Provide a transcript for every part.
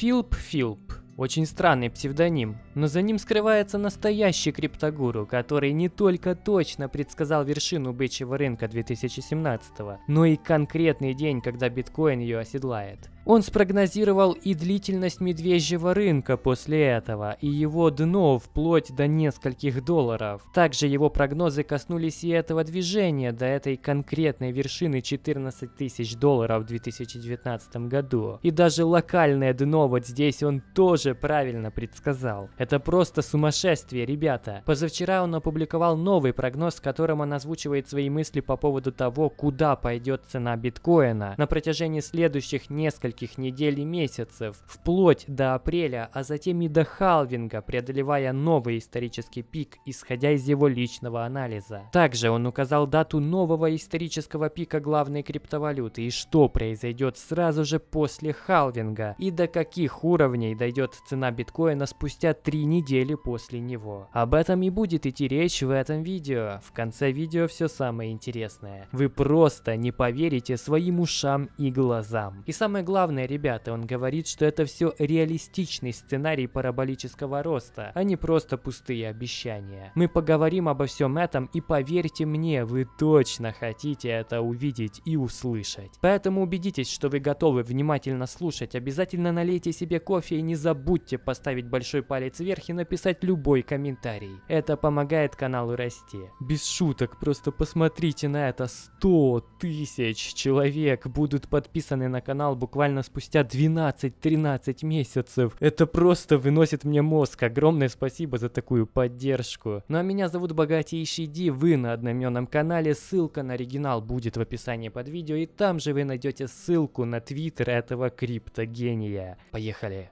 Филп Филп. Очень странный псевдоним, но за ним скрывается настоящий криптогуру, который не только точно предсказал вершину бычьего рынка 2017, но и конкретный день, когда биткоин ее оседлает. Он спрогнозировал и длительность медвежьего рынка после этого, и его дно вплоть до нескольких долларов. Также его прогнозы коснулись и этого движения до этой конкретной вершины 14 тысяч долларов в 2019 году. И даже локальное дно вот здесь он тоже правильно предсказал. Это просто сумасшествие, ребята. Позавчера он опубликовал новый прогноз, в котором он озвучивает свои мысли по поводу того, куда пойдет цена биткоина на протяжении следующих нескольких нескольких недель и месяцев, вплоть до апреля, а затем и до халвинга, преодолевая новый исторический пик, исходя из его личного анализа. Также он указал дату нового исторического пика главной криптовалюты и что произойдет сразу же после халвинга и до каких уровней дойдет цена биткоина спустя три недели после него. Об этом и будет идти речь в этом видео. В конце видео все самое интересное. Вы просто не поверите своим ушам и глазам. И самое главное, главное, ребята, он говорит, что это все реалистичный сценарий параболического роста, а не просто пустые обещания. Мы поговорим обо всем этом и поверьте мне, вы точно хотите это увидеть и услышать. Поэтому убедитесь, что вы готовы внимательно слушать, обязательно налейте себе кофе и не забудьте поставить большой палец вверх и написать любой комментарий. Это помогает каналу расти. Без шуток, просто посмотрите на это, 100 тысяч человек будут подписаны на канал буквально буквально спустя 12-13 месяцев. Это просто выносит мне мозг. Огромное спасибо за такую поддержку. Ну а меня зовут Богатейший Ди, вы на одноименном канале, ссылка на оригинал будет в описании под видео, и там же вы найдете ссылку на твиттер этого криптогения. Поехали.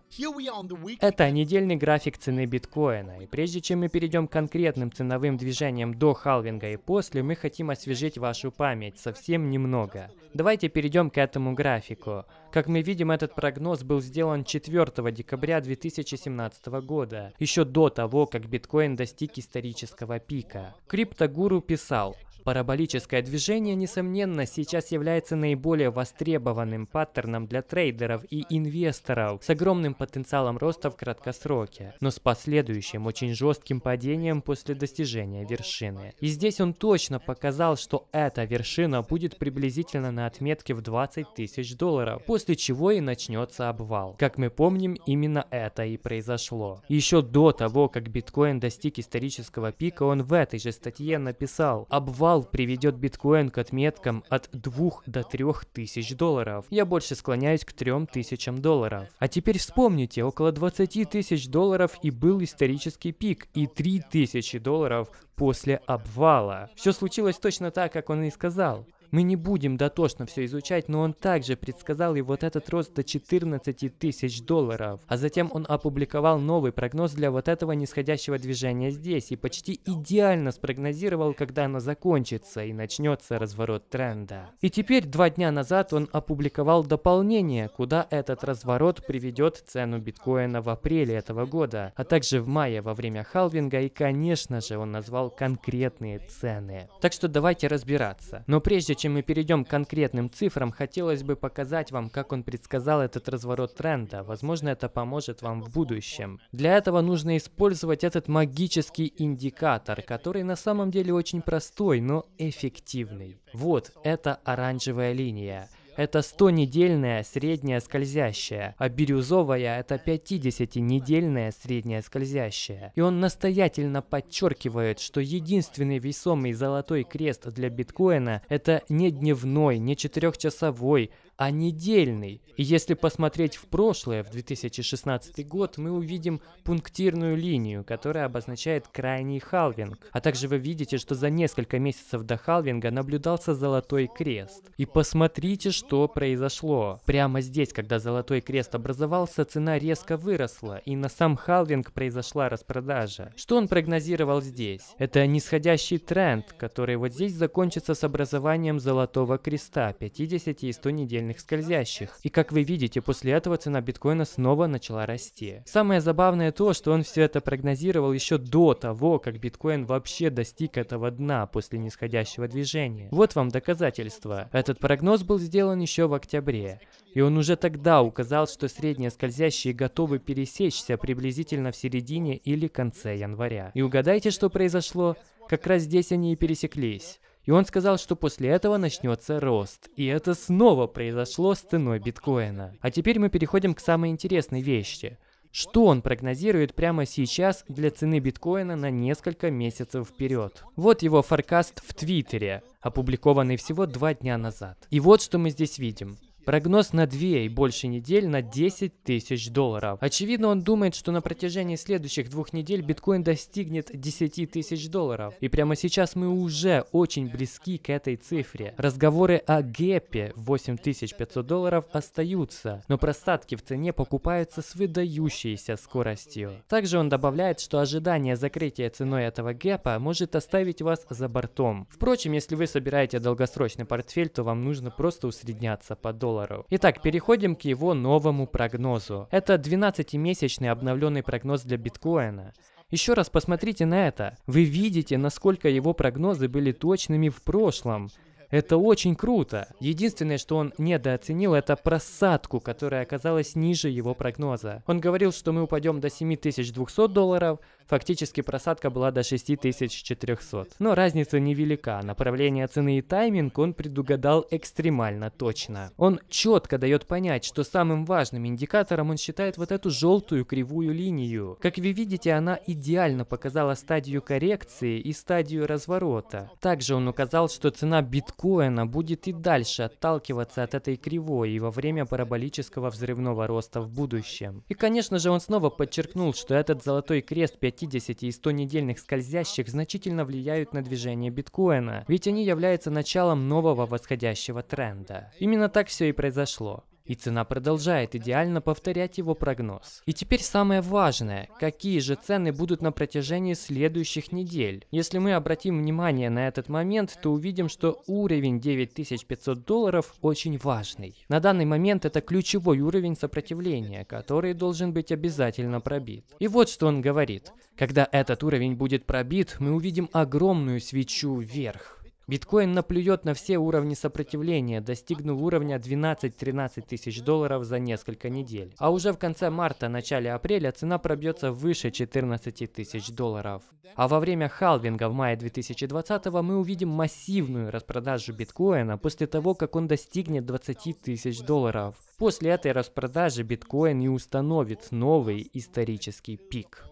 Это недельный график цены биткоина, и прежде чем мы перейдем к конкретным ценовым движениям до халвинга и после, мы хотим освежить вашу память совсем немного. Давайте перейдем к этому графику. Как мы видим, этот прогноз был сделан 4 декабря 2017 года, еще до того, как биткоин достиг исторического пика. Криптогуру писал, Параболическое движение, несомненно, сейчас является наиболее востребованным паттерном для трейдеров и инвесторов с огромным потенциалом роста в краткосроке, но с последующим очень жестким падением после достижения вершины. И здесь он точно показал, что эта вершина будет приблизительно на отметке в 20 тысяч долларов, после чего и начнется обвал. Как мы помним, именно это и произошло. Еще до того, как биткоин достиг исторического пика, он в этой же статье написал «Обвал обвал приведет биткоин к отметкам от 2 до 3 тысяч долларов. Я больше склоняюсь к 3 тысячам долларов. А теперь вспомните, около 20 тысяч долларов и был исторический пик, и 3 тысячи долларов после обвала. Все случилось точно так, как он и сказал. Мы не будем дотошно все изучать, но он также предсказал и вот этот рост до 14 тысяч долларов. А затем он опубликовал новый прогноз для вот этого нисходящего движения здесь и почти идеально спрогнозировал, когда оно закончится и начнется разворот тренда. И теперь, два дня назад, он опубликовал дополнение, куда этот разворот приведет цену биткоина в апреле этого года, а также в мае во время халвинга и, конечно же, он назвал конкретные цены. Так что давайте разбираться. Но прежде чем мы перейдем к конкретным цифрам, хотелось бы показать вам, как он предсказал этот разворот тренда. Возможно, это поможет вам в будущем. Для этого нужно использовать этот магический индикатор, который на самом деле очень простой, но эффективный. Вот, это оранжевая линия. Это 100-недельная средняя скользящая, а бирюзовая — это 50-недельная средняя скользящая. И он настоятельно подчеркивает, что единственный весомый золотой крест для биткоина — это не дневной, не четырехчасовой, а недельный. И если посмотреть в прошлое, в 2016 год, мы увидим пунктирную линию, которая обозначает крайний халвинг. А также вы видите, что за несколько месяцев до халвинга наблюдался золотой крест. И посмотрите, что произошло. Прямо здесь, когда золотой крест образовался, цена резко выросла, и на сам халвинг произошла распродажа. Что он прогнозировал здесь? Это нисходящий тренд, который вот здесь закончится с образованием золотого креста 50 и 100 недельных виртуальных скользящих. И как вы видите, после этого цена биткоина снова начала расти. Самое забавное то, что он все это прогнозировал еще до того, как биткоин вообще достиг этого дна после нисходящего движения. Вот вам доказательство. Этот прогноз был сделан еще в октябре. И он уже тогда указал, что средние скользящие готовы пересечься приблизительно в середине или конце января. И угадайте, что произошло? Как раз здесь они и пересеклись. И он сказал, что после этого начнется рост. И это снова произошло с ценой биткоина. А теперь мы переходим к самой интересной вещи. Что он прогнозирует прямо сейчас для цены биткоина на несколько месяцев вперед? Вот его форкаст в Твиттере, опубликованный всего два дня назад. И вот что мы здесь видим. Прогноз на 2 и больше недель на 10 тысяч долларов. Очевидно, он думает, что на протяжении следующих двух недель биткоин достигнет 10 тысяч долларов. И прямо сейчас мы уже очень близки к этой цифре. Разговоры о гэпе 8500 долларов остаются, но простатки в цене покупаются с выдающейся скоростью. Также он добавляет, что ожидание закрытия ценой этого гэпа может оставить вас за бортом. Впрочем, если вы собираете долгосрочный портфель, то вам нужно просто усредняться по доллару долларов. Итак, переходим к его новому прогнозу. Это 12-месячный обновленный прогноз для биткоина. Еще раз посмотрите на это. Вы видите, насколько его прогнозы были точными в прошлом. Это очень круто. Единственное, что он недооценил, это просадку, которая оказалась ниже его прогноза. Он говорил, что мы упадем до 7200 долларов, Фактически просадка была до 6400. Но разница невелика. Направление цены и тайминг он предугадал экстремально точно. Он четко дает понять, что самым важным индикатором он считает вот эту желтую кривую линию. Как вы видите, она идеально показала стадию коррекции и стадию разворота. Также он указал, что цена биткоина будет и дальше отталкиваться от этой кривой и во время параболического взрывного роста в будущем. И, конечно же, он снова подчеркнул, что этот золотой крест 5 50 и 100 недельных скользящих значительно влияют на движение биткоина, ведь они являются началом нового восходящего тренда. Именно так все и произошло и цена продолжает идеально повторять его прогноз. И теперь самое важное, какие же цены будут на протяжении следующих недель. Если мы обратим внимание на этот момент, то увидим, что уровень 9500 долларов очень важный. На данный момент это ключевой уровень сопротивления, который должен быть обязательно пробит. И вот что он говорит. Когда этот уровень будет пробит, мы увидим огромную свечу вверх. Биткоин наплюет на все уровни сопротивления, достигнув уровня 12-13 тысяч долларов за несколько недель. А уже в конце марта, начале апреля цена пробьется выше 14 тысяч долларов. А во время халвинга в мае 2020 мы увидим массивную распродажу биткоина после того, как он достигнет 20 тысяч долларов. После этой распродажи биткоин и установит новый исторический пик.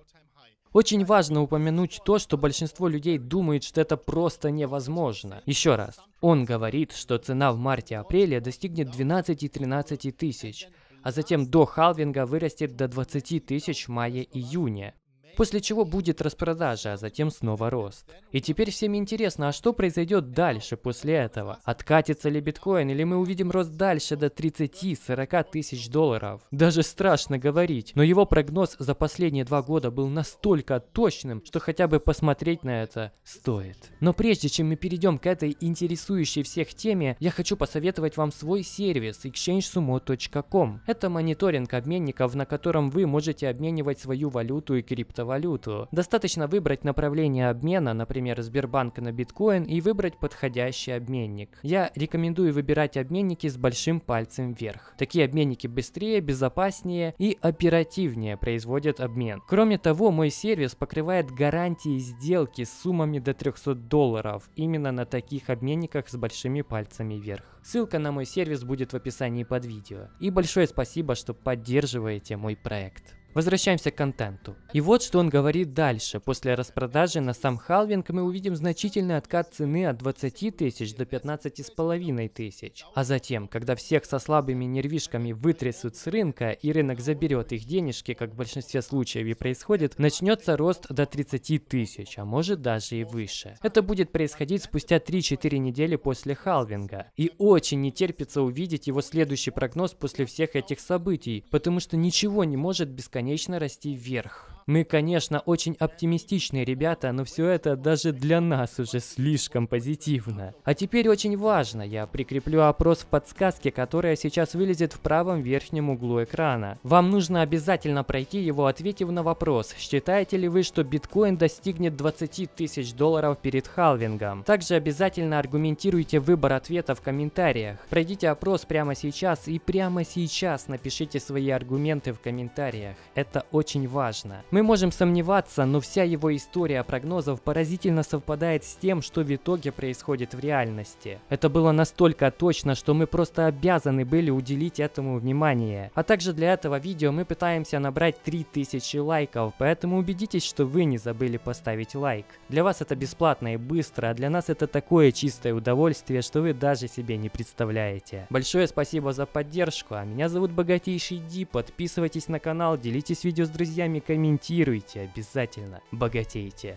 Очень важно упомянуть то, что большинство людей думает, что это просто невозможно. Еще раз, он говорит, что цена в марте-апреле достигнет 12-13 тысяч, а затем до халвинга вырастет до 20 тысяч в мае-июне после чего будет распродажа, а затем снова рост. И теперь всем интересно, а что произойдет дальше после этого? Откатится ли биткоин или мы увидим рост дальше до 30-40 тысяч долларов? Даже страшно говорить, но его прогноз за последние два года был настолько точным, что хотя бы посмотреть на это стоит. Но прежде чем мы перейдем к этой интересующей всех теме, я хочу посоветовать вам свой сервис exchangesumo.com. Это мониторинг обменников, на котором вы можете обменивать свою валюту и крипто криптовалюту. Достаточно выбрать направление обмена, например, Сбербанк на биткоин, и выбрать подходящий обменник. Я рекомендую выбирать обменники с большим пальцем вверх. Такие обменники быстрее, безопаснее и оперативнее производят обмен. Кроме того, мой сервис покрывает гарантии сделки с суммами до 300 долларов именно на таких обменниках с большими пальцами вверх. Ссылка на мой сервис будет в описании под видео. И большое спасибо, что поддерживаете мой проект. Возвращаемся к контенту. И вот что он говорит дальше. После распродажи на сам халвинг мы увидим значительный откат цены от 20 тысяч до 15 с половиной тысяч. А затем, когда всех со слабыми нервишками вытрясут с рынка и рынок заберет их денежки, как в большинстве случаев и происходит, начнется рост до 30 тысяч, а может даже и выше. Это будет происходить спустя 3-4 недели после халвинга. И очень не терпится увидеть его следующий прогноз после всех этих событий, потому что ничего не может бесконечно бесконечно расти вверх. Мы, конечно, очень оптимистичные ребята, но все это даже для нас уже слишком позитивно. А теперь очень важно, я прикреплю опрос в подсказке, которая сейчас вылезет в правом верхнем углу экрана. Вам нужно обязательно пройти его, ответив на вопрос, считаете ли вы, что биткоин достигнет 20 тысяч долларов перед халвингом. Также обязательно аргументируйте выбор ответа в комментариях. Пройдите опрос прямо сейчас и прямо сейчас напишите свои аргументы в комментариях. Это очень важно. Мы мы можем сомневаться, но вся его история прогнозов поразительно совпадает с тем, что в итоге происходит в реальности. Это было настолько точно, что мы просто обязаны были уделить этому внимание. А также для этого видео мы пытаемся набрать 3000 лайков, поэтому убедитесь, что вы не забыли поставить лайк. Для вас это бесплатно и быстро, а для нас это такое чистое удовольствие, что вы даже себе не представляете. Большое спасибо за поддержку, а меня зовут Богатейший Ди, подписывайтесь на канал, делитесь видео с друзьями, комментируйте комментируйте обязательно, богатейте.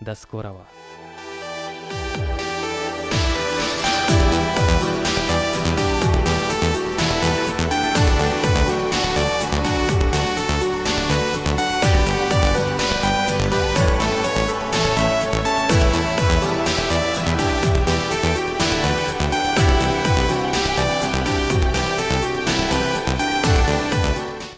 До скорого!